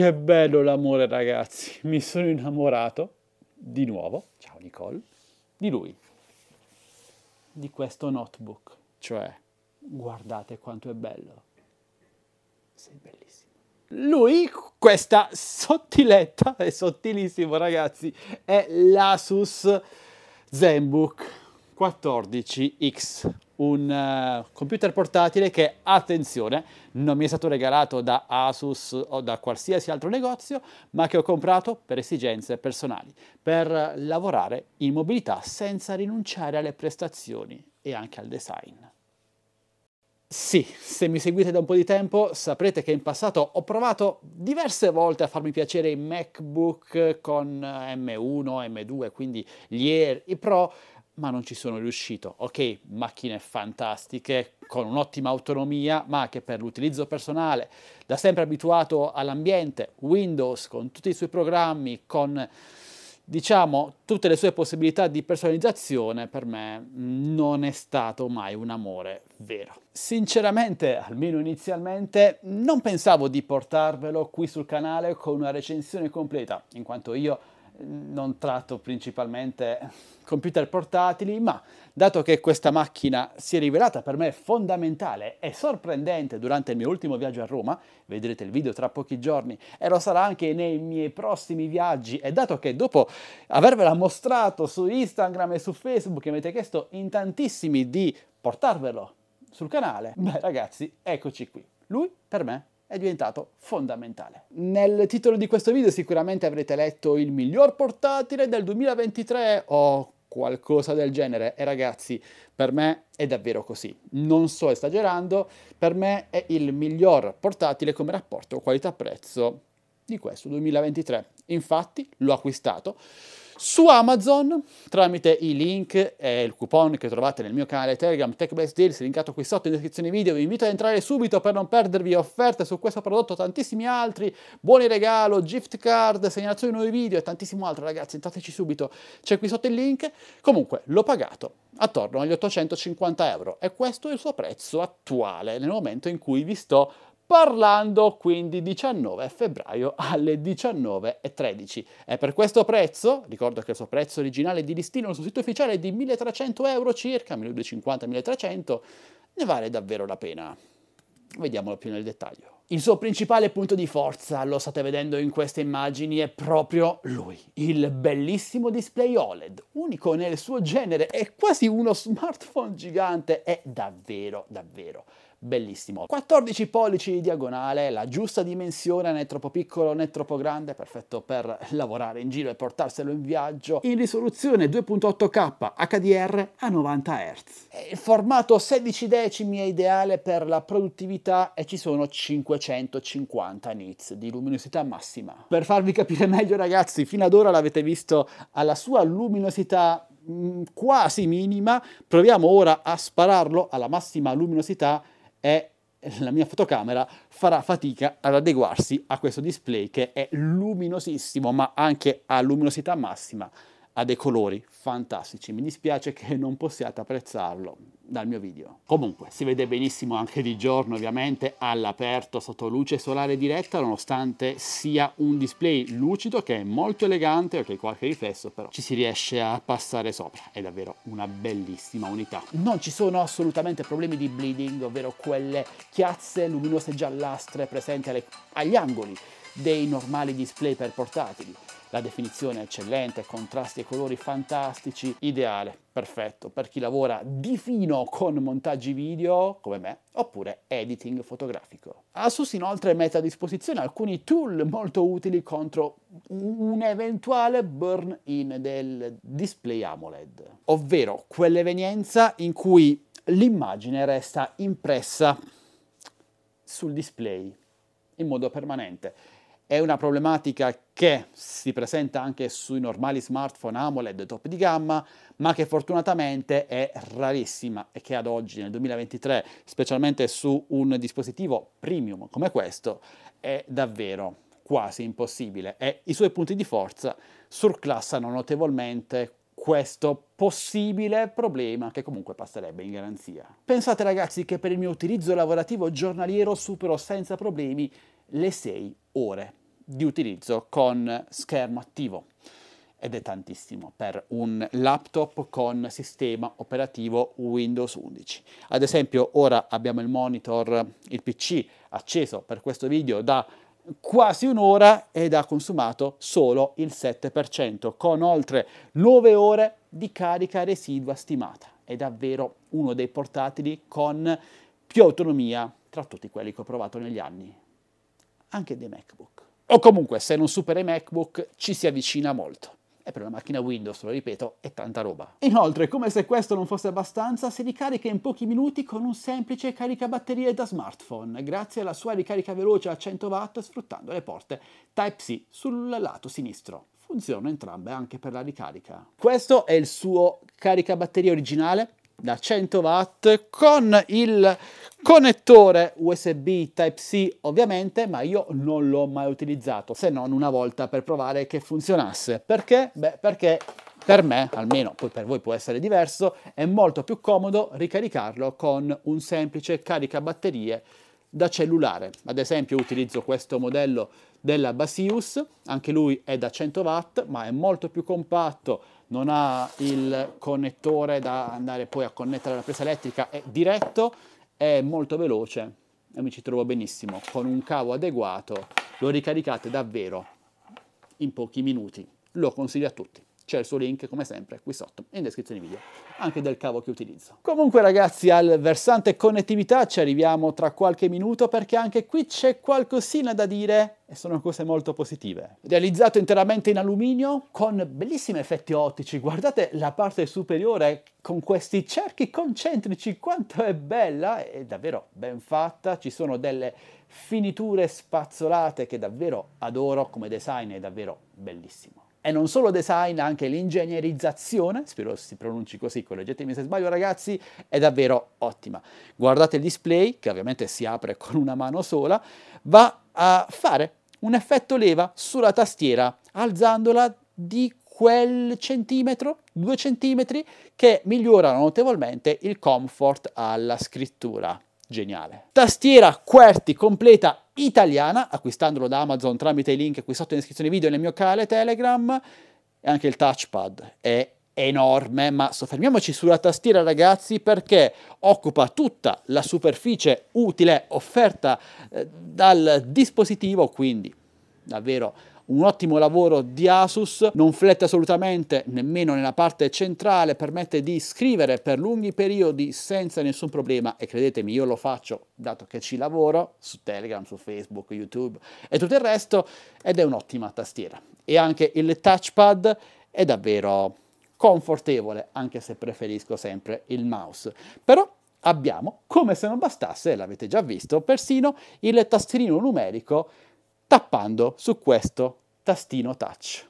Che bello l'amore, ragazzi. Mi sono innamorato di nuovo, ciao Nicole, di lui, di questo notebook. Cioè, guardate quanto è bello. Sei bellissimo. Lui, questa sottiletta, è sottilissimo ragazzi, è l'Asus ZenBook 14X un eh, computer portatile che, attenzione, non mi è stato regalato da Asus o da qualsiasi altro negozio, ma che ho comprato per esigenze personali, per lavorare in mobilità senza rinunciare alle prestazioni e anche al design. Sì, se mi seguite da un po' di tempo saprete che in passato ho provato diverse volte a farmi piacere i MacBook con M1, eh, M2, quindi gli Air, i Pro, ma non ci sono riuscito. Ok, macchine fantastiche, con un'ottima autonomia, ma che per l'utilizzo personale, da sempre abituato all'ambiente, Windows con tutti i suoi programmi, con diciamo tutte le sue possibilità di personalizzazione, per me non è stato mai un amore vero. Sinceramente, almeno inizialmente, non pensavo di portarvelo qui sul canale con una recensione completa, in quanto io non tratto principalmente computer portatili, ma dato che questa macchina si è rivelata per me fondamentale e sorprendente durante il mio ultimo viaggio a Roma, vedrete il video tra pochi giorni e lo sarà anche nei miei prossimi viaggi, e dato che dopo avervela mostrato su Instagram e su Facebook mi avete chiesto in tantissimi di portarvelo sul canale, beh ragazzi, eccoci qui. Lui per me è diventato fondamentale. Nel titolo di questo video sicuramente avrete letto il miglior portatile del 2023 o qualcosa del genere e ragazzi per me è davvero così non sto esagerando per me è il miglior portatile come rapporto qualità prezzo di questo 2023 infatti l'ho acquistato su Amazon, tramite i link e il coupon che trovate nel mio canale Telegram TechBest Deals, linkato qui sotto in descrizione video, vi invito ad entrare subito per non perdervi offerte su questo prodotto, tantissimi altri, buoni regalo, gift card, segnalazione di nuovi video e tantissimo altro ragazzi, entrateci subito, c'è qui sotto il link. Comunque, l'ho pagato attorno agli 850 euro e questo è il suo prezzo attuale nel momento in cui vi sto parlando quindi 19 febbraio alle 19.13. E per questo prezzo, ricordo che il suo prezzo originale di listino sul sito ufficiale è di 1300 euro circa, 1250-1300, ne vale davvero la pena. Vediamolo più nel dettaglio. Il suo principale punto di forza, lo state vedendo in queste immagini, è proprio lui, il bellissimo display OLED, unico nel suo genere, è quasi uno smartphone gigante, è davvero, davvero bellissimo. 14 pollici di diagonale, la giusta dimensione, né troppo piccolo né troppo grande, perfetto per lavorare in giro e portarselo in viaggio, in risoluzione 2.8K HDR a 90 Hz. Il formato 16 decimi è ideale per la produttività e ci sono 550 nits di luminosità massima. Per farvi capire meglio ragazzi, fino ad ora l'avete visto alla sua luminosità mm, quasi minima, proviamo ora a spararlo alla massima luminosità è la mia fotocamera farà fatica ad adeguarsi a questo display che è luminosissimo ma anche a luminosità massima ha dei colori fantastici, mi dispiace che non possiate apprezzarlo dal mio video. Comunque si vede benissimo anche di giorno ovviamente all'aperto sotto luce solare diretta nonostante sia un display lucido che è molto elegante, ok qualche riflesso però ci si riesce a passare sopra, è davvero una bellissima unità. Non ci sono assolutamente problemi di bleeding ovvero quelle chiazze luminose giallastre presenti alle, agli angoli dei normali display per portatili la definizione è eccellente, contrasti e colori fantastici, ideale, perfetto per chi lavora di fino con montaggi video come me oppure editing fotografico. Asus inoltre mette a disposizione alcuni tool molto utili contro un eventuale burn-in del display AMOLED, ovvero quell'evenienza in cui l'immagine resta impressa sul display in modo permanente è una problematica che si presenta anche sui normali smartphone AMOLED top di gamma, ma che fortunatamente è rarissima e che ad oggi, nel 2023, specialmente su un dispositivo premium come questo, è davvero quasi impossibile e i suoi punti di forza surclassano notevolmente questo possibile problema che comunque passerebbe in garanzia. Pensate ragazzi che per il mio utilizzo lavorativo giornaliero supero senza problemi le 6 ore di utilizzo con schermo attivo ed è tantissimo per un laptop con sistema operativo Windows 11. Ad esempio ora abbiamo il monitor, il PC acceso per questo video da quasi un'ora ed ha consumato solo il 7% con oltre 9 ore di carica residua stimata. È davvero uno dei portatili con più autonomia tra tutti quelli che ho provato negli anni, anche dei MacBook o comunque se non supera i MacBook ci si avvicina molto. E per una macchina Windows, lo ripeto, è tanta roba. Inoltre, come se questo non fosse abbastanza, si ricarica in pochi minuti con un semplice caricabatterie da smartphone, grazie alla sua ricarica veloce a 100 watt sfruttando le porte Type-C sul lato sinistro. Funzionano entrambe anche per la ricarica. Questo è il suo caricabatterie originale, da 100 watt con il connettore USB Type-C ovviamente, ma io non l'ho mai utilizzato, se non una volta per provare che funzionasse. Perché? Beh, perché per me, almeno poi per voi può essere diverso, è molto più comodo ricaricarlo con un semplice caricabatterie da cellulare. Ad esempio utilizzo questo modello della Basius, anche lui è da 100 watt, ma è molto più compatto, non ha il connettore da andare poi a connettere alla presa elettrica, è diretto, è molto veloce e mi ci trovo benissimo. Con un cavo adeguato lo ricaricate davvero in pochi minuti, lo consiglio a tutti c'è il suo link come sempre qui sotto in descrizione video, anche del cavo che utilizzo. Comunque ragazzi al versante connettività ci arriviamo tra qualche minuto perché anche qui c'è qualcosina da dire e sono cose molto positive. Realizzato interamente in alluminio con bellissimi effetti ottici, guardate la parte superiore con questi cerchi concentrici, quanto è bella, è davvero ben fatta, ci sono delle finiture spazzolate che davvero adoro come design, è davvero bellissimo. E non solo design, anche l'ingegnerizzazione, spero si pronunci così, correggetemi se sbaglio ragazzi, è davvero ottima. Guardate il display, che ovviamente si apre con una mano sola, va a fare un effetto leva sulla tastiera, alzandola di quel centimetro, due centimetri, che migliorano notevolmente il comfort alla scrittura geniale. Tastiera QWERTY completa italiana, acquistandolo da Amazon tramite i link qui sotto in descrizione video nel mio canale Telegram, e anche il touchpad è enorme, ma soffermiamoci sulla tastiera ragazzi perché occupa tutta la superficie utile offerta eh, dal dispositivo, quindi davvero un ottimo lavoro di Asus, non flette assolutamente nemmeno nella parte centrale, permette di scrivere per lunghi periodi senza nessun problema e credetemi io lo faccio dato che ci lavoro su Telegram, su Facebook, YouTube e tutto il resto ed è un'ottima tastiera. E anche il touchpad è davvero confortevole, anche se preferisco sempre il mouse. Però abbiamo, come se non bastasse, l'avete già visto, persino il tastierino numerico tappando su questo tastino touch.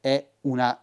È una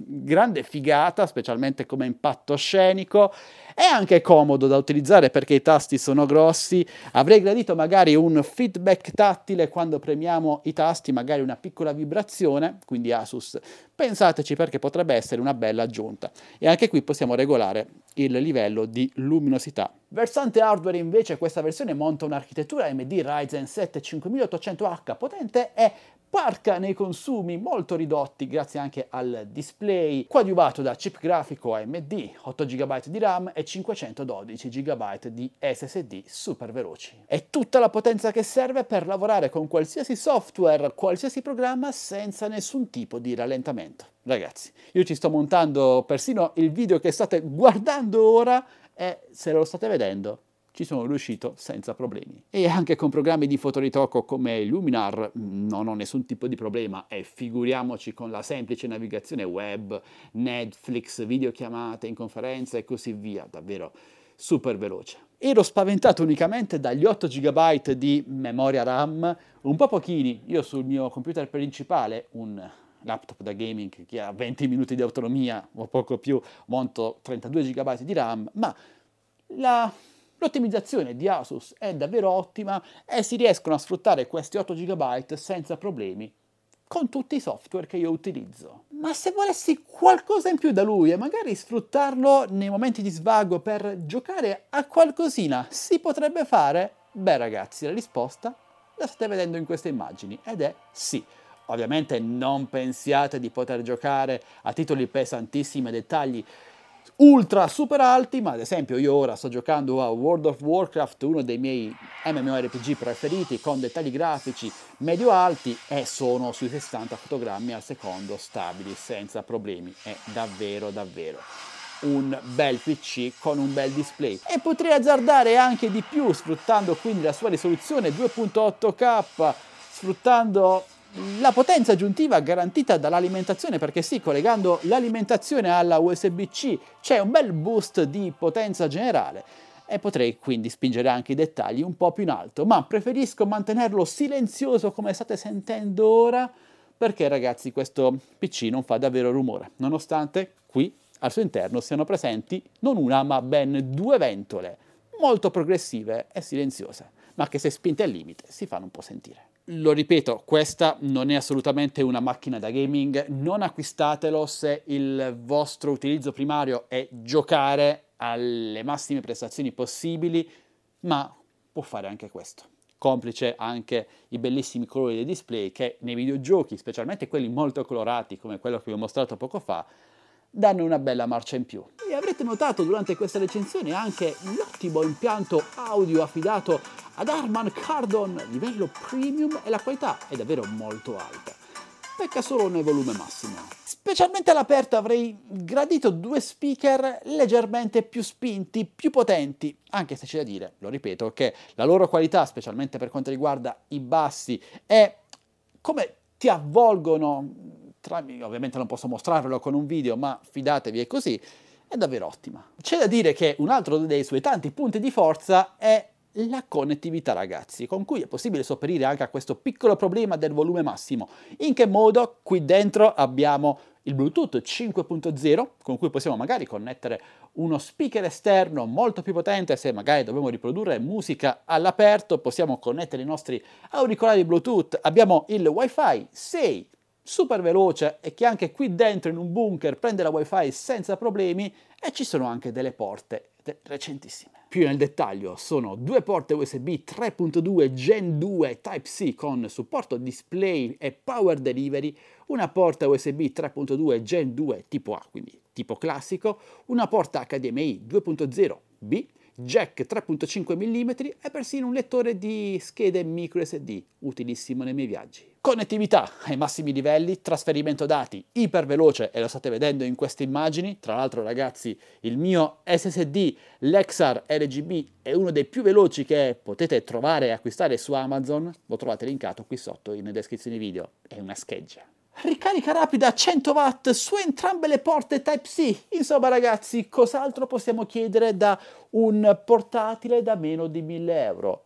grande figata, specialmente come impatto scenico. È anche comodo da utilizzare perché i tasti sono grossi. Avrei gradito magari un feedback tattile quando premiamo i tasti, magari una piccola vibrazione, quindi Asus. Pensateci perché potrebbe essere una bella aggiunta. E anche qui possiamo regolare il livello di luminosità. Versante hardware invece questa versione monta un'architettura AMD Ryzen 7 5800H potente e parca nei consumi molto ridotti grazie anche al display display coadiuvato da chip grafico AMD, 8 GB di RAM e 512 GB di SSD super veloci. È tutta la potenza che serve per lavorare con qualsiasi software, qualsiasi programma senza nessun tipo di rallentamento. Ragazzi, io ci sto montando persino il video che state guardando ora e se lo state vedendo ci sono riuscito senza problemi. E anche con programmi di fotoritocco come Luminar mm, non ho nessun tipo di problema e figuriamoci con la semplice navigazione web, Netflix, videochiamate in conferenza e così via, davvero super veloce. Ero spaventato unicamente dagli 8 GB di memoria RAM, un po' pochini. Io sul mio computer principale, un laptop da gaming che ha 20 minuti di autonomia o poco più, monto 32 GB di RAM, ma la L'ottimizzazione di Asus è davvero ottima e si riescono a sfruttare questi 8 GB senza problemi con tutti i software che io utilizzo. Ma se volessi qualcosa in più da lui e magari sfruttarlo nei momenti di svago per giocare a qualcosina, si potrebbe fare? Beh ragazzi, la risposta la state vedendo in queste immagini ed è sì. Ovviamente non pensiate di poter giocare a titoli pesantissimi e dettagli ultra super alti, ma ad esempio io ora sto giocando a World of Warcraft, uno dei miei MMORPG preferiti, con dettagli grafici medio alti e sono sui 60 fotogrammi al secondo stabili senza problemi, è davvero davvero un bel PC con un bel display e potrei azzardare anche di più sfruttando quindi la sua risoluzione 2.8K sfruttando la potenza aggiuntiva garantita dall'alimentazione, perché sì, collegando l'alimentazione alla USB-C c'è un bel boost di potenza generale e potrei quindi spingere anche i dettagli un po' più in alto, ma preferisco mantenerlo silenzioso come state sentendo ora, perché ragazzi questo PC non fa davvero rumore, nonostante qui al suo interno siano presenti non una ma ben due ventole, molto progressive e silenziose, ma che se spinte al limite si fanno un po' sentire lo ripeto, questa non è assolutamente una macchina da gaming, non acquistatelo se il vostro utilizzo primario è giocare alle massime prestazioni possibili, ma può fare anche questo. Complice anche i bellissimi colori dei display che nei videogiochi, specialmente quelli molto colorati come quello che vi ho mostrato poco fa, danno una bella marcia in più. E avrete notato durante questa recensione anche l'ottimo impianto audio affidato ad Arman Cardon, livello premium e la qualità è davvero molto alta. Pecca solo nel volume massimo. Specialmente all'aperto avrei gradito due speaker leggermente più spinti, più potenti, anche se c'è da dire, lo ripeto, che la loro qualità, specialmente per quanto riguarda i bassi, è come ti avvolgono ovviamente non posso mostrarvelo con un video, ma fidatevi è così, è davvero ottima. C'è da dire che un altro dei suoi tanti punti di forza è la connettività ragazzi, con cui è possibile sopperire anche a questo piccolo problema del volume massimo. In che modo? Qui dentro abbiamo il Bluetooth 5.0 con cui possiamo magari connettere uno speaker esterno molto più potente se magari dobbiamo riprodurre musica all'aperto, possiamo connettere i nostri auricolari Bluetooth, abbiamo il WiFi 6 super veloce e che anche qui dentro in un bunker prende la WiFi senza problemi e ci sono anche delle porte recentissime. Più nel dettaglio sono due porte USB 3.2 Gen 2 Type-C con supporto display e power delivery, una porta USB 3.2 Gen 2 tipo A, quindi tipo classico, una porta HDMI 2.0 B jack 3.5 mm e persino un lettore di schede micro SD, utilissimo nei miei viaggi. Connettività ai massimi livelli, trasferimento dati iperveloce e lo state vedendo in queste immagini, tra l'altro ragazzi il mio SSD Lexar RGB è uno dei più veloci che potete trovare e acquistare su Amazon, lo trovate linkato qui sotto in descrizione video, è una scheggia. Ricarica rapida 100 watt su entrambe le porte Type-C. Insomma ragazzi, cos'altro possiamo chiedere da un portatile da meno di 1000 euro?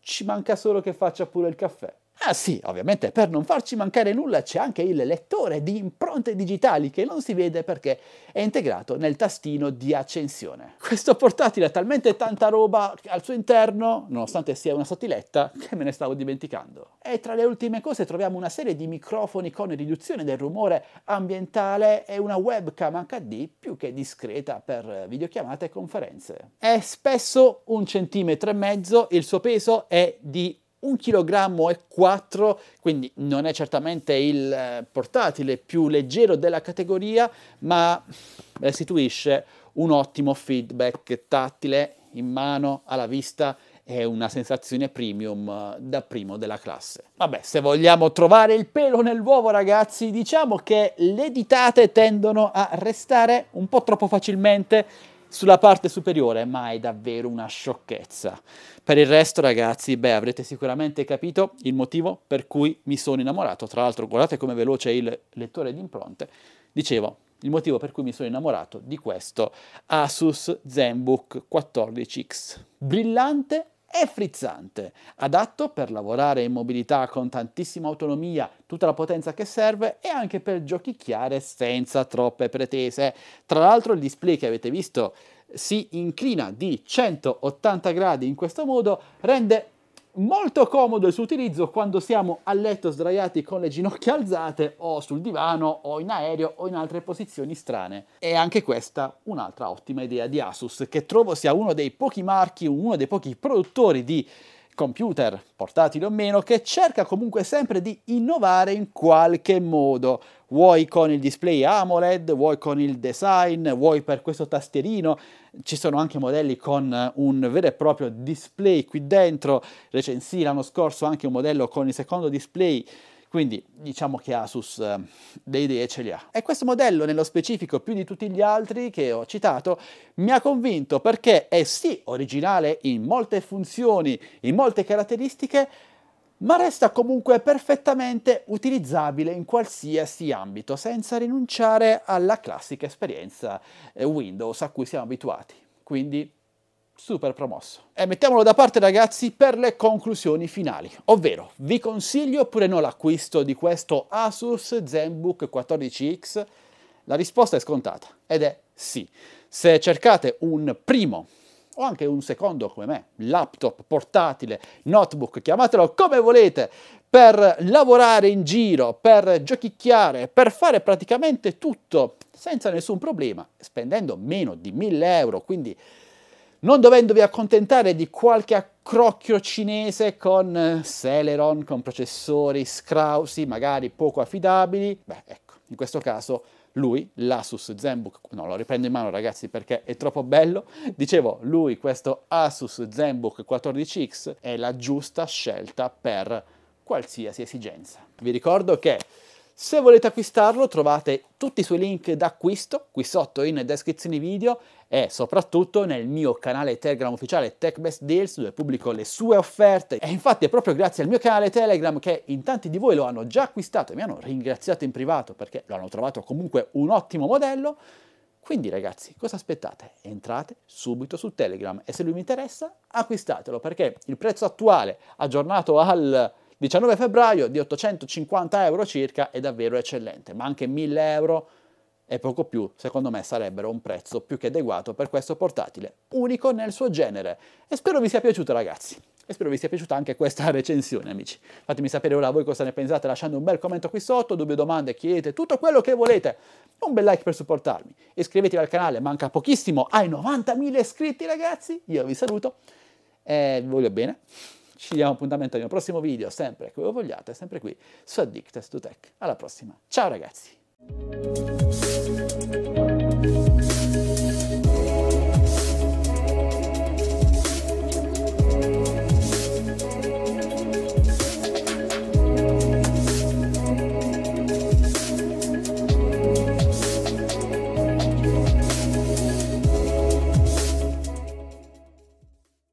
Ci manca solo che faccia pure il caffè. Ah sì, ovviamente per non farci mancare nulla c'è anche il lettore di impronte digitali che non si vede perché è integrato nel tastino di accensione. Questo portatile ha talmente tanta roba al suo interno, nonostante sia una sottiletta, che me ne stavo dimenticando. E tra le ultime cose troviamo una serie di microfoni con riduzione del rumore ambientale e una webcam HD più che discreta per videochiamate e conferenze. È spesso un centimetro e mezzo, il suo peso è di 1 kg e 4, quindi non è certamente il eh, portatile più leggero della categoria, ma restituisce un ottimo feedback tattile in mano, alla vista è una sensazione premium eh, da primo della classe. Vabbè, se vogliamo trovare il pelo nell'uovo, ragazzi, diciamo che le ditate tendono a restare un po' troppo facilmente sulla parte superiore, ma è davvero una sciocchezza. Per il resto, ragazzi, beh, avrete sicuramente capito il motivo per cui mi sono innamorato. Tra l'altro, guardate come veloce è il lettore di impronte. Dicevo, il motivo per cui mi sono innamorato di questo Asus ZenBook 14X. Brillante è frizzante, adatto per lavorare in mobilità con tantissima autonomia, tutta la potenza che serve e anche per giochicchiare senza troppe pretese. Tra l'altro il display che avete visto si inclina di 180 gradi in questo modo, rende molto comodo il suo utilizzo quando siamo a letto sdraiati con le ginocchia alzate o sul divano o in aereo o in altre posizioni strane. E anche questa un'altra ottima idea di Asus che trovo sia uno dei pochi marchi, uno dei pochi produttori di computer, portatile o meno, che cerca comunque sempre di innovare in qualche modo, vuoi con il display AMOLED, vuoi con il design, vuoi per questo tastierino, ci sono anche modelli con eh, un vero e proprio display qui dentro, recensì l'anno scorso anche un modello con il secondo display quindi diciamo che Asus eh, le idee ce le ha. E questo modello nello specifico, più di tutti gli altri che ho citato, mi ha convinto perché è sì originale in molte funzioni, in molte caratteristiche, ma resta comunque perfettamente utilizzabile in qualsiasi ambito, senza rinunciare alla classica esperienza eh, Windows a cui siamo abituati. Quindi super promosso. E mettiamolo da parte ragazzi per le conclusioni finali, ovvero vi consiglio oppure no l'acquisto di questo Asus ZenBook 14X? La risposta è scontata ed è sì. Se cercate un primo o anche un secondo come me, laptop, portatile, notebook, chiamatelo come volete, per lavorare in giro, per giochicchiare, per fare praticamente tutto senza nessun problema, spendendo meno di 1000 euro, quindi non dovendovi accontentare di qualche accrocchio cinese con eh, Celeron, con processori scrausi, magari poco affidabili, beh ecco, in questo caso lui, l'Asus ZenBook, no lo riprendo in mano ragazzi perché è troppo bello, dicevo lui questo Asus ZenBook 14X è la giusta scelta per qualsiasi esigenza. Vi ricordo che se volete acquistarlo trovate tutti i suoi link d'acquisto qui sotto in descrizione video e soprattutto nel mio canale Telegram ufficiale TechBestDeals dove pubblico le sue offerte. E infatti è proprio grazie al mio canale Telegram che in tanti di voi lo hanno già acquistato e mi hanno ringraziato in privato perché lo hanno trovato comunque un ottimo modello. Quindi ragazzi, cosa aspettate? Entrate subito su Telegram e se lui mi interessa acquistatelo perché il prezzo attuale aggiornato al 19 febbraio di 850 euro circa è davvero eccellente, ma anche 1000 euro e poco più, secondo me sarebbero un prezzo più che adeguato per questo portatile, unico nel suo genere. E spero vi sia piaciuto ragazzi. E spero vi sia piaciuta anche questa recensione, amici. Fatemi sapere ora voi cosa ne pensate lasciando un bel commento qui sotto, dubbi, domande, chiedete, tutto quello che volete. Un bel like per supportarmi. Iscrivetevi al canale, manca pochissimo hai 90.000 iscritti, ragazzi. Io vi saluto e vi voglio bene. Ci diamo appuntamento al mio prossimo video, sempre come vogliate, sempre qui su Addicted to Tech. Alla prossima, ciao ragazzi!